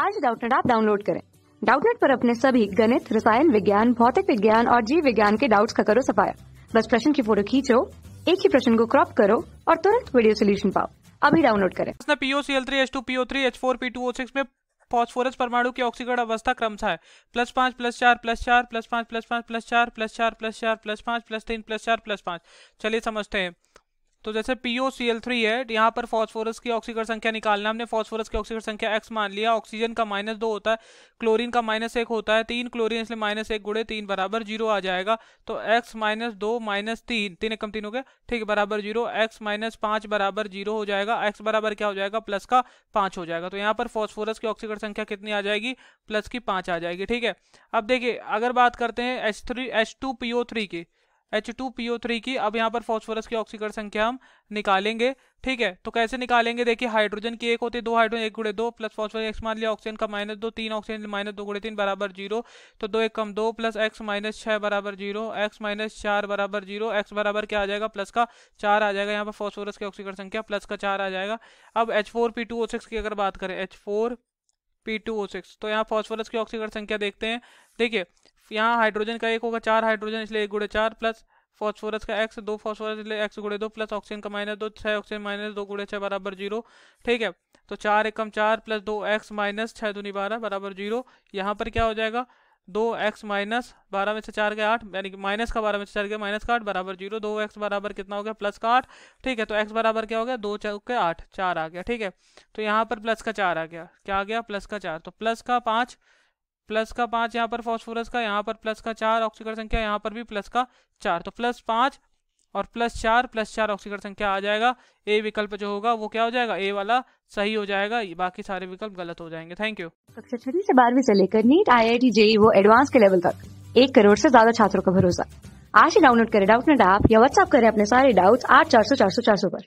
आज डाउटनेट आप डाउनलोड करें डाउटनेट पर अपने सभी गणित रसायन विज्ञान भौतिक विज्ञान और जीव विज्ञान के डाउट्स का करो सफाया बस प्रश्न की फोटो खींचो एक ही प्रश्न को क्रॉप करो और तुरंत वीडियो सोल्यूशन पाओ अभी डाउनलोड करें PO three three H H two two four P O six में फॉस्फोरस परमाणु की ऑक्सीकरण अवस्था क्रम है प्लस पांच प्लस चार प्लस चार प्लस पांच प्लस पांच प्लस चार प्लस चार प्लस चार प्लस पांच प्लस तीन प्लस चार प्लस पांच चलिए समझते हैं तो जैसे POCl3 है तो यहाँ पर फास्फोरस की ऑक्सीकर संख्या निकालना हमने फास्फोरस की ऑक्सीकर संख्या x मान लिया ऑक्सीजन का माइनस दो होता है क्लोरीन का माइनस एक होता है तीन क्लोरीन इसलिए माइनस एक गुड़े तीन बराबर जीरो आ जाएगा तो x माइनस दो माइनस तीन तीन एक कम तीन हो गया ठीक बराबर जीरो एक्स माइनस पाँच बराबर जीरो हो जाएगा एक्स बराबर क्या हो जाएगा प्लस का पाँच हो जाएगा तो यहाँ पर फॉस्फोरस की ऑक्सीकर संख्या कितनी आ जाएगी प्लस की पाँच आ जाएगी ठीक है अब देखिए अगर बात करते हैं H three H two P O three की H2PO3 की अब यहाँ पर फॉस्फोरस की ऑक्सीकरण संख्या हम निकालेंगे ठीक है तो कैसे निकालेंगे देखिए हाइड्रोजन की एक होती है दो हाइड्रोजन एक गुड़े दो प्लस फॉस्फोरस एक्स मान लिया ऑक्सीजन का माइनस दो तीन ऑक्सीजन माइनस दो गुड़े तीन बराबर जीरो तो दो एक कम दो प्लस एक्स माइनस छः बराबर जीरो एक्स माइनस चार बराबर जीरो एक्स बराबर क्या आ जाएगा प्लस का चार आ जाएगा यहाँ पर फॉस्फोरस की ऑक्सीकरण संख्या प्लस का चार आ जाएगा अब H four P two O six की अगर बात करें एच फोर P2O6 तो यहाँ फॉस्फोरस की ऑक्सीकरण संख्या देखते हैं देखिए यहाँ हाइड्रोजन का एक होगा चार हाइड्रोजन इसलिए एक गुड़े चार प्लस फॉस्फोरस का एक्स दो फॉस्फोरस इसलिए एक्स गुड़े दो प्लस ऑक्सीजन का माइनस दो छः ऑक्सीजन माइनस दो गुड़े छः बराबर जीरो ठीक है तो चार एकम चार प्लस दो एक्स माइनस छः दूनी बारह बराबर जीरो यहाँ पर क्या हो जाएगा दो एक्स माइनस बारह में से चार गया आठ यानी कि माइनस का बारह में से चार गया माइनस का आठ बराबर जीरो दो एक्स बराबर कितना हो गया प्लस का आठ ठीक है तो एक्स बराबर क्या हो गया दो चौके आठ चार आ गया ठीक है तो यहाँ पर प्लस का चार आ गया क्या आ गया प्लस का चार तो प्लस का पाँच प्लस का पाँच यहाँ पर फॉस्फोरस का यहाँ पर प्लस का चार ऑक्सीकर संख्या यहाँ पर भी प्लस का चार तो प्लस पाँच और प्लस चार प्लस चार ऑक्सीकरण संख्या आ जाएगा ए विकल्प जो होगा वो क्या हो जाएगा ए वाला सही हो जाएगा बाकी सारे विकल्प गलत हो जाएंगे थैंक यू कक्षा छठी से बारहवीं से लेकर NEET I I T JEE वो एडवांस के लेवल तक एक करोड़ से ज्यादा छात्रों का भरोसा आज ही डाउनलोड करें डाउट नेट ऐप या व्हाट्सअप करें अपने सारे डाउट आठ चार सौ चार सौ चार सौ पर